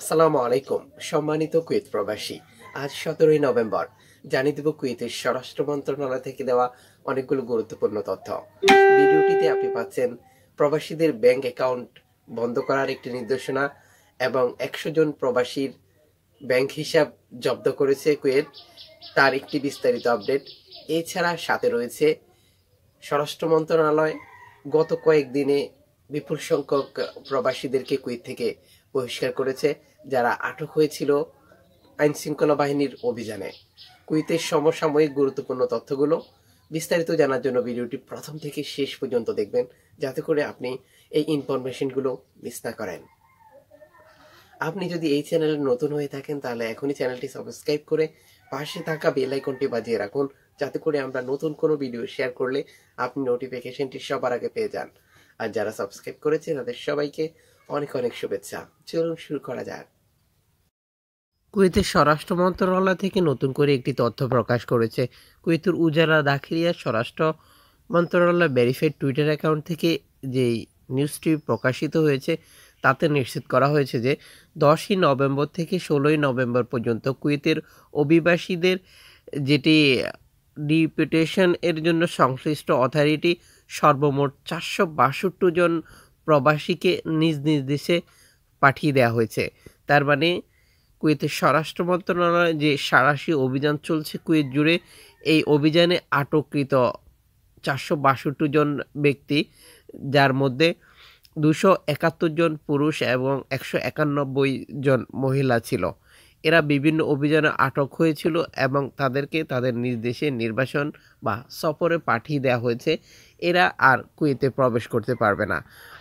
আসসালামু আলাইকুম সম্মানিত কুয়েত প্রবাসী আজ সতেরোই নভেম্বর জানিয়ে দেব কুয়েতের স্বরাষ্ট্র মন্ত্রণালয় থেকে দেওয়া অনেকগুলো গুরুত্বপূর্ণ তথ্য ভিডিওটিতে আপনি পাচ্ছেন প্রবাসীদের ব্যাংক অ্যাকাউন্ট বন্ধ করার একটি নির্দেশনা এবং একশো জন প্রবাসীর ব্যাংক হিসাব জব্দ করেছে কুয়েত তার একটি বিস্তারিত আপডেট এছাড়া সাথে রয়েছে স্বরাষ্ট্র মন্ত্রণালয় গত কয়েকদিনে বিপুল সংখ্যক প্রবাসীদেরকে কুয়েত থেকে বহিষ্কার করেছে যারা আটক হয়েছিল আইন শৃঙ্খলা বাহিনীর অভিযানে কুইতের সমসাময়িক গুরুত্বপূর্ণ তথ্যগুলো বিস্তারিত জানার জন্য ভিডিওটি প্রথম থেকে শেষ পর্যন্ত দেখবেন যাতে করে আপনি এই ইনফরমেশনগুলো মিস না করেন আপনি যদি এই চ্যানেলে নতুন হয়ে থাকেন তাহলে এখনই চ্যানেলটি সাবস্ক্রাইব করে পাশে থাকা বেল আইকনটি বাজিয়ে রাখুন যাতে করে আমরা নতুন কোনো ভিডিও শেয়ার করলে আপনি নোটিফিকেশনটি সবার আগে পেয়ে যান আর যারা সাবস্ক্রাইব করেছে তাদের সবাইকে অনেক অনেক শুভেচ্ছা চলুন শুরু করা যাক কুয়েতের স্বরাষ্ট্র মন্ত্রণালয় থেকে নতুন করে একটি তথ্য প্রকাশ করেছে কুয়েতের উজালা দাখিলিয়া স্বরাষ্ট্র মন্ত্রণালয় ভেরিফাইড টুইটার অ্যাকাউন্ট থেকে যে নিউজটি প্রকাশিত হয়েছে তাতে নিশ্চিত করা হয়েছে যে দশই নভেম্বর থেকে ষোলোই নভেম্বর পর্যন্ত কুয়েতের অভিবাসীদের যেটি ডিপুটেশন এর জন্য সংশ্লিষ্ট অথরিটি সর্বমোট চারশো বাষট্টি জন প্রবাসীকে নিজ নিজ দেশে পাঠিয়ে দেওয়া হয়েছে তার মানে কুয়েতের স্বরাষ্ট্র মন্ত্রণালয় যে সারাশি অভিযান চলছে কুয়েত জুড়ে এই অভিযানে আটককৃত চারশো বাষট্টি জন ব্যক্তি যার মধ্যে দুশো একাত্তর জন পুরুষ এবং একশো একানব্বই জন মহিলা ছিল এরা বিভিন্ন অভিযানে আটক হয়েছিল এবং তাদেরকে তাদের নিজ দেশে নির্বাসন বা সফরে পাঠিয়ে দেওয়া হয়েছে এরা আর কুয়েতে প্রবেশ করতে পারবে না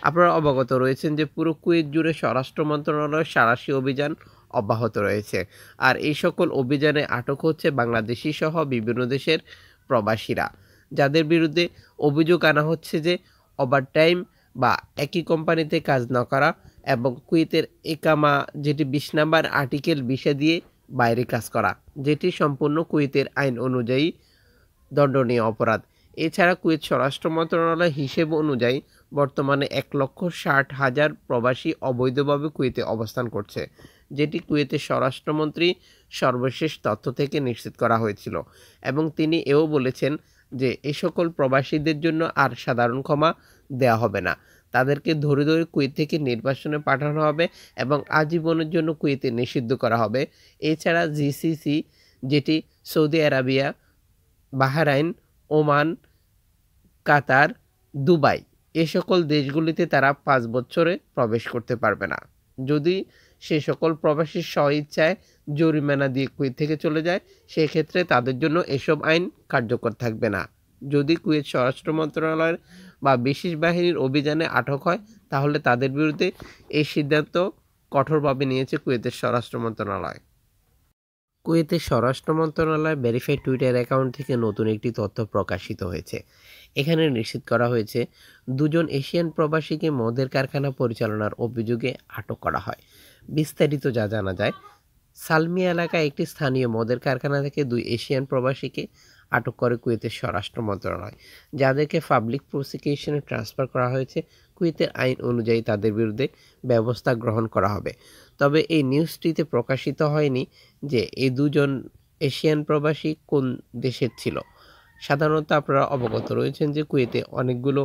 আপনারা অবগত রয়েছেন যে পুরো কুয়েত জুড়ে স্বরাষ্ট্র মন্ত্রণালয়ের সারাশি অভিযান অব্যাহত রয়েছে আর এই সকল অভিযানে আটক হচ্ছে বাংলাদেশি সহ বিভিন্ন দেশের প্রবাসীরা যাদের বিরুদ্ধে অভিযোগ আনা হচ্ছে যে ওভারটাইম বা একই কোম্পানিতে কাজ না করা এবং কুয়েতের একামা যেটি বিশ নাম্বার আর্টিকেল বিশে দিয়ে বাইরে কাজ করা যেটি সম্পূর্ণ কুয়েতের আইন অনুযায়ী দণ্ডনীয় অপরাধ এছাড়া কুয়েত স্বরাষ্ট্র মন্ত্রণালয় হিসেব অনুযায়ী বর্তমানে এক লক্ষ ষাট হাজার প্রবাসী অবৈধভাবে কুয়েতে অবস্থান করছে যেটি কুয়েতের স্বরাষ্ট্রমন্ত্রী সর্বশেষ তথ্য থেকে নিশ্চিত করা হয়েছিল এবং তিনি এও বলেছেন যে এ সকল প্রবাসীদের জন্য আর সাধারণ ক্ষমা দেয়া হবে না তাদেরকে ধরে ধরে কুয়েত থেকে নির্বাসনে পাঠানো হবে এবং আজীবনের জন্য কুয়েতে নিষিদ্ধ করা হবে এছাড়া জিসিসি যেটি Saudi Arabia Bahrain Oman Qatar Dubai এ সকল দেশগুলিতে তারা পাঁচ বছরে প্রবেশ করতে পারবে না যদি সে সকল প্রবাসী স্বইচ্ছায় জরিমানা দিয়ে কুয়েত থেকে চলে যায় সেক্ষেত্রে তাদের জন্য এসব আইন কার্যকর থাকবে না যদি কুয়েত স্বরাষ্ট্র মন্ত্রণালয়ের বা বিশেষ বাহিনীর অভিযানে আটক হয় তাহলে তাদের বিরুদ্ধে এই সিদ্ধান্ত কঠোরভাবে নিয়েছে কুয়েতের স্বরাষ্ট্র মন্ত্রণালয় কুয়েতের স্বরাষ্ট্র মন্ত্রণালয় ভেরিফাইড টুইটার অ্যাকাউন্ট থেকে নতুন একটি তথ্য প্রকাশিত হয়েছে এখানে নিশ্চিত করা হয়েছে দুজন এশিয়ান প্রবাসীকে মদের কারখানা পরিচালনার অভিযোগে আটক করা হয় বিস্তারিত যা জানা যায় সালমি এলাকায় একটি স্থানীয় মদের কারখানা থেকে দুই এশিয়ান প্রবাসীকে আটক করে কুয়েতের স্বরাষ্ট্র মন্ত্রণালয় যাদেরকে পাবলিক প্রসিকিউশনে ট্রান্সফার করা হয়েছে কুয়েতের আইন অনুযায়ী তাদের বিরুদ্ধে ব্যবস্থা গ্রহণ করা হবে তবে এই নিউজটিতে প্রকাশিত হয়নি যে এই দুজন এশিয়ান প্রবাসী কোন দেশের ছিল সাধারণত আপনারা অবগত রয়েছেন যে কুয়েতে অনেকগুলো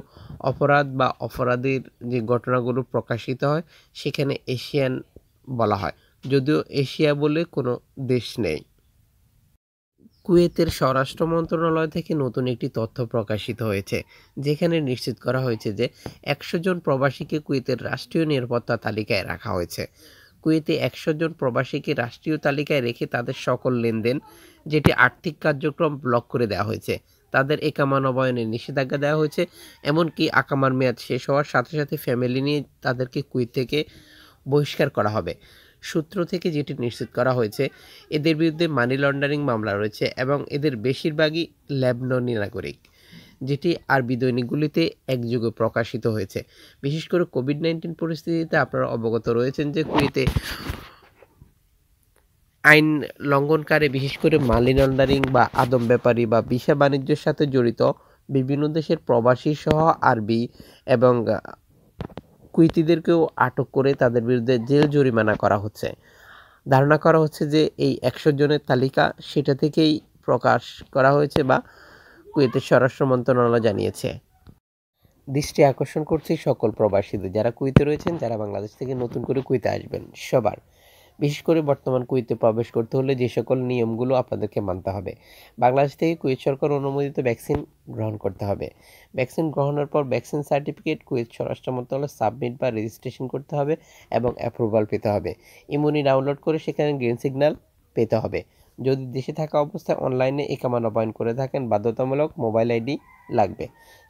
অপরাধ বা অপরাধের যে ঘটনাগুলো প্রকাশিত হয় সেখানে এশিয়ান বলা হয় যদিও এশিয়া বলে কোনো দেশ নেই কুয়েতের স্বরাষ্ট্র মন্ত্রণালয় থেকে নতুন একটি তথ্য প্রকাশিত হয়েছে যেখানে নিশ্চিত করা হয়েছে যে একশো জন প্রবাসীকে কুয়েতের রাষ্ট্রীয় নিরাপত্তা তালিকায় রাখা হয়েছে কুয়েতে একশো জন প্রবাসীকে রাষ্ট্রীয় তালিকায় রেখে তাদের সকল লেনদেন যেটি আর্থিক কার্যক্রম ব্লক করে দেওয়া হয়েছে তাদের একামা নবায়নের নিষেধাজ্ঞা দেওয়া হয়েছে এমনকি আকামার মেয়াদ শেষ হওয়ার সাথে সাথে ফ্যামিলি নিয়ে তাদেরকে কুয়েত থেকে বহিষ্কার করা হবে সূত্র থেকে যেটি নিশ্চিত করা হয়েছে এদের বিরুদ্ধে মানি লন্ডারিং মামলা রয়েছে এবং এদের বেশিরভাগই ল্যাবননি নাগরিক যেটি আরবি দৈনিকগুলিতে একযুগে প্রকাশিত হয়েছে বিশেষ করে কোভিড নাইন্টিন পরিস্থিতিতে আপনারা অবগত রয়েছেন যে কুয়েতে আইন লঙ্ঘনকারী বিশেষ করে মানি লন্ডারিং বা আদম ব্যাপারী বা বিষা বাণিজ্যের সাথে জড়িত বিভিন্ন দেশের প্রবাসী সহ আরবি এবং কুইতিদেরকেও আটক করে তাদের বিরুদ্ধে জেল জরিমানা করা হচ্ছে ধারণা করা হচ্ছে যে এই একশো জনের তালিকা সেটা থেকেই প্রকাশ করা হয়েছে বা কুয়েতের স্বরাষ্ট্র মন্ত্রণালয় জানিয়েছে দৃষ্টি আকর্ষণ করছে সকল প্রবাসীদের যারা কুইতে রয়েছেন যারা বাংলাদেশ থেকে নতুন করে কুইতে আসবেন সবার বিশেষ করে বর্তমান কুয়েতে প্রবেশ করতে হলে যে সকল নিয়মগুলো আপনাদেরকে মানতে হবে বাংলাদেশ থেকে কুয়েত সরকার অনুমোদিত ভ্যাকসিন গ্রহণ করতে হবে ভ্যাকসিন গ্রহণের পর ভ্যাকসিন সার্টিফিকেট কুয়েত স্বরাষ্ট্র মন্ত্রণালয়ে সাবমিট বা রেজিস্ট্রেশন করতে হবে এবং অ্যাপ্রুভাল পেতে হবে ইমুনি ডাউনলোড করে সেখানে গ্রিন সিগন্যাল পেতে হবে যদি দেশে থাকা অবস্থায় অনলাইনে একামা নবায়ন করে থাকেন বাধ্যতামূলক মোবাইল আইডি লাগবে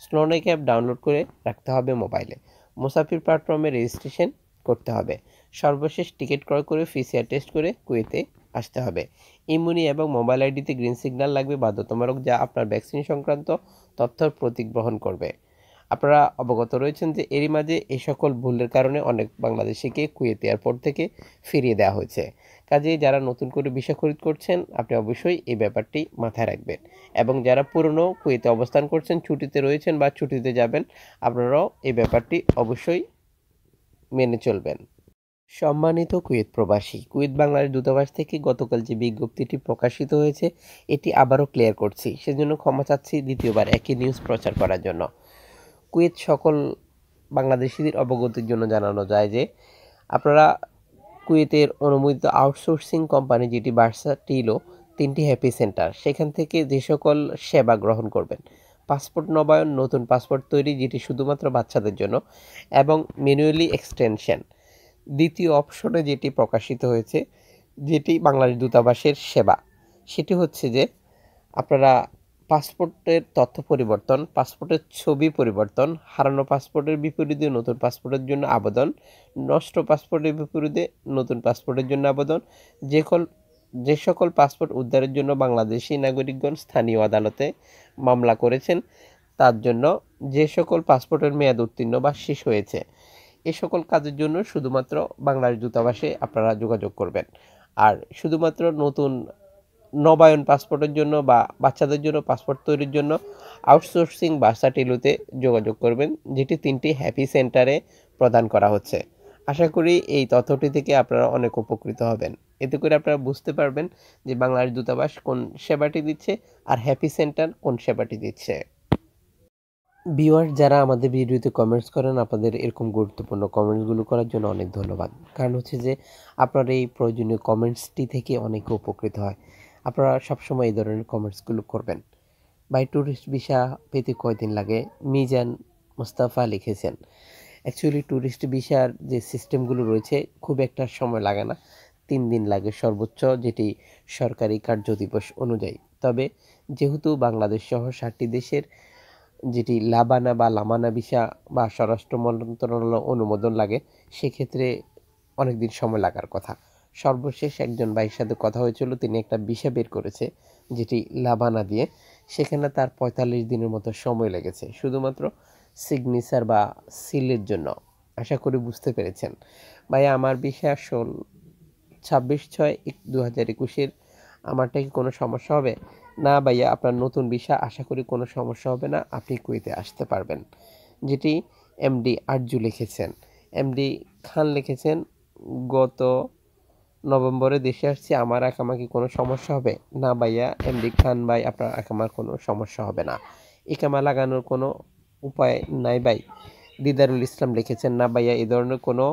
স্নোনেক অ্যাপ ডাউনলোড করে রাখতে হবে মোবাইলে মুসাফির প্ল্যাটফর্মে রেজিস্ট্রেশন করতে হবে সর্বশেষ টিকিট ক্রয় করে ফিসিয়া টেস্ট করে কুয়েতে আসতে হবে ইমুনি এবং মোবাইল আইডিতে গ্রিন সিগন্যাল লাগবে বাধ্যতামূলক যা আপনার ভ্যাকসিন সংক্রান্ত তথ্যর প্রতীক বহন করবে আপনারা অবগত রয়েছেন যে এরই মাঝে এ সকল ভুলের কারণে অনেক বাংলাদেশিকে কুয়েত এয়ারপোর্ট থেকে ফিরিয়ে দেওয়া হয়েছে কাজে যারা নতুন করে ভিসা খরিদ করছেন আপনি অবশ্যই এই ব্যাপারটি মাথায় রাখবেন এবং যারা পুরনো কুয়েতে অবস্থান করছেন ছুটিতে রয়েছেন বা ছুটিতে যাবেন আপনারাও এই ব্যাপারটি অবশ্যই মেনে চলবেন সম্মানিত কুয়েত প্রবাসী কুয়েত বাংলার দূতাবাস থেকে গতকাল যে বিজ্ঞপ্তিটি প্রকাশিত হয়েছে এটি আবারও ক্লিয়ার করছি সেজন্য ক্ষমা চাচ্ছি দ্বিতীয়বার একই নিউজ প্রচার করার জন্য কুয়েত সকল বাংলাদেশিদের অবগতির জন্য জানানো যায় যে আপনারা কুয়েতের অনুমোদিত আউটসোর্সিং কোম্পানি যেটি বার্সা টিলো তিনটি হ্যাপি সেন্টার সেখান থেকে যে সকল সেবা গ্রহণ করবেন পাসপোর্ট নবায়ন নতুন পাসপোর্ট তৈরি যেটি শুধুমাত্র বাচ্চাদের জন্য এবং ম্যানুয়ালি এক্সটেনশন দ্বিতীয় অপশনে যেটি প্রকাশিত হয়েছে যেটি বাংলাদেশ দূতাবাসের সেবা সেটি হচ্ছে যে আপনারা পাসপোর্টের তথ্য পরিবর্তন পাসপোর্টের ছবি পরিবর্তন হারানো পাসপোর্টের বিপরীতে নতুন পাসপোর্টের জন্য আবেদন নষ্ট পাসপোর্টের বিপরীতে নতুন পাসপোর্টের জন্য আবেদন যে যে সকল পাসপোর্ট উদ্ধারের জন্য বাংলাদেশি নাগরিকগণ স্থানীয় আদালতে মামলা করেছেন তার জন্য যে সকল পাসপোর্টের মেয়াদ উত্তীর্ণ বা শেষ হয়েছে এ সকল কাজের জন্য শুধুমাত্র বাংলাদেশ দূতাবাসে আপনারা যোগাযোগ করবেন আর শুধুমাত্র নতুন নবায়ন পাসপোর্টের জন্য বা বাচ্চাদের জন্য পাসপোর্ট তৈরির জন্য আউটসোর্সিং বাসা টিলুতে যোগাযোগ করবেন যেটি তিনটি হ্যাপি সেন্টারে প্রদান করা হচ্ছে আশা করি এই তথ্যটি থেকে আপনারা অনেক উপকৃত হবেন এতে করে আপনারা বুঝতে পারবেন যে বাংলাদেশ দূতাবাস কোন সেবাটি দিচ্ছে আর হ্যাপি সেন্টার কোন সেবাটি দিচ্ছে ভিওয়ার যারা আমাদের ভিডিওতে কমেন্টস করেন আপনাদের এরকম গুরুত্বপূর্ণ কমেন্টসগুলো করার জন্য অনেক ধন্যবাদ কারণ হচ্ছে যে আপনার এই প্রয়োজনীয় কমেন্টসটি থেকে অনেক উপকৃত হয় আপনারা সবসময় এই ধরনের কমেন্টসগুলো করবেন বাই ট্যুরিস্ট ভিসা পেতে কয়দিন লাগে মিজান মুস্তাফা লিখেছেন অ্যাকচুয়ালি ট্যুরিস্ট ভিসার যে সিস্টেমগুলো রয়েছে খুব একটা সময় লাগে না তিন দিন লাগে সর্বোচ্চ যেটি সরকারি কার্য দিবস অনুযায়ী তবে যেহেতু বাংলাদেশ সহ ষাটটি দেশের যেটি লাবানা বা লামানা ভিসা বা স্বরাষ্ট্র মন্ত্রণালয় অনুমোদন লাগে সেক্ষেত্রে অনেক দিন সময় লাগার কথা সর্বশেষ একজন ভাইয়ের সাথে কথা হয়েছিল তিনি একটা ভিসা বের করেছে যেটি লাবানা দিয়ে সেখানে তার পঁয়তাল্লিশ দিনের মতো সময় লেগেছে শুধুমাত্র সিগনেচার বা সিলের জন্য আশা করি বুঝতে পেরেছেন ভাই আমার বিষয় আসল ছাব্বিশ ছয় দু হাজার একুশের আমারটা কি কোনো সমস্যা হবে না ভাইয়া আপনার নতুন ভিসা আশা করি কোনো সমস্যা হবে না আপনি কুয়েতে আসতে পারবেন যেটি এমডি আরজু লিখেছেন এমডি খান লিখেছেন গত নভেম্বরে দেশে আসছি আমার এক কি কোনো সমস্যা হবে না ভাইয়া এমডি খান ভাই আপনার আমার কোনো সমস্যা হবে না একামা লাগানোর কোনো উপায় নাই ভাই দিদারুল ইসলাম লিখেছেন না ভাইয়া এ ধরনের কোনো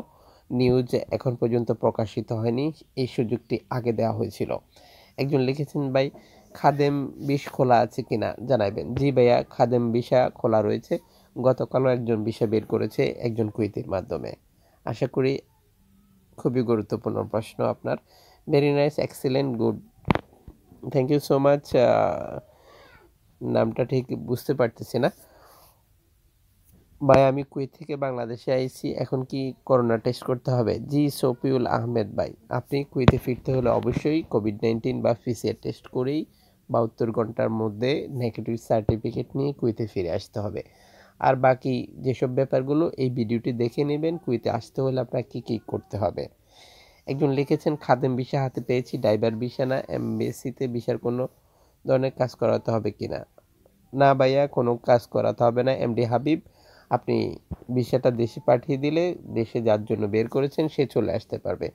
নিউজ এখন পর্যন্ত প্রকাশিত হয়নি এই সুযোগটি আগে দেওয়া হয়েছিল একজন লিখেছেন ভাই খাদেম বিষ খোলা আছে কিনা জানাবেন জি ভাইয়া খাদেম বিষা খোলা রয়েছে গতকালও একজন বিষা বের করেছে একজন কুইতির মাধ্যমে আশা করি খুবই গুরুত্বপূর্ণ প্রশ্ন আপনার very nice excellent good thank you so much নামটা ঠিক বুঝতে পারতেছি না ভাই আমি কুয়েত থেকে বাংলাদেশে আইছি এখন কি করোনা টেস্ট করতে হবে জি সফিউল আহমেদ ভাই আপনি কুয়েতে ফিরতে হলে অবশ্যই কোভিড নাইন্টিন বা ফিসিয়ার টেস্ট করেই বাহাত্তর ঘন্টার মধ্যে নেগেটিভ সার্টিফিকেট নিয়ে কুয়েতে ফিরে আসতে হবে আর বাকি যেসব ব্যাপারগুলো এই ভিডিওটি দেখে নেবেন কুয়েতে আসতে হলে আপনার কী কী করতে হবে একজন লিখেছেন খাদেম বিষা হাতে পেয়েছি ড্রাইভার বিষা না এমবিএসিতে বিষার কোনো ধরনের কাজ করাতে হবে কি না না ভাইয়া কোনো কাজ করাতে হবে না এমডি হাবিব আপনি ভিসাটা দেশে পাঠিয়ে দিলে দেশে যার জন্য বের করেছেন সে চলে আসতে পারবে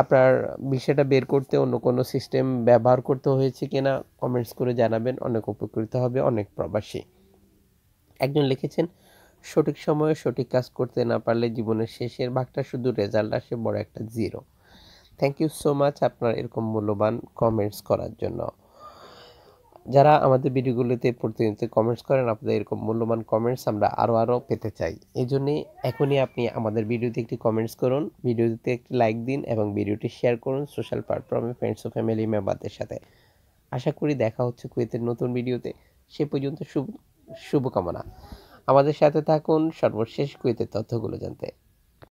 আপনার বিষয়টা বের করতে অন্য কোনো সিস্টেম ব্যবহার করতে হয়েছে কিনা কমেন্টস করে জানাবেন অনেক উপকৃত হবে অনেক প্রবাসী একজন লিখেছেন সঠিক সময়ে সঠিক কাজ করতে না পারলে জীবনের শেষের ভাগটা শুধু রেজাল্ট আসে বড় একটা zero thank you so much আপনার এরকম মূল্যবান কমেন্টস করার জন্য যারা আমাদের ভিডিওগুলিতে প্রতিনিয়ত কমেন্টস করেন আপনাদের এরকম মূল্যবান কমেন্টস আমরা আরও আরও পেতে চাই এই জন্যে এখনই আপনি আমাদের ভিডিওতে একটি কমেন্টস করুন ভিডিওতে একটি লাইক দিন এবং ভিডিওটি শেয়ার করুন সোশ্যাল প্ল্যাটফর্মে ফ্রেন্ডস ও ফ্যামিলি মেম্বারদের সাথে আশা করি দেখা হচ্ছে কুয়েতের নতুন ভিডিওতে সে পর্যন্ত শুভ শুভকামনা আমাদের সাথে থাকুন সর্বশেষ কুয়েতের তথ্যগুলো জানতে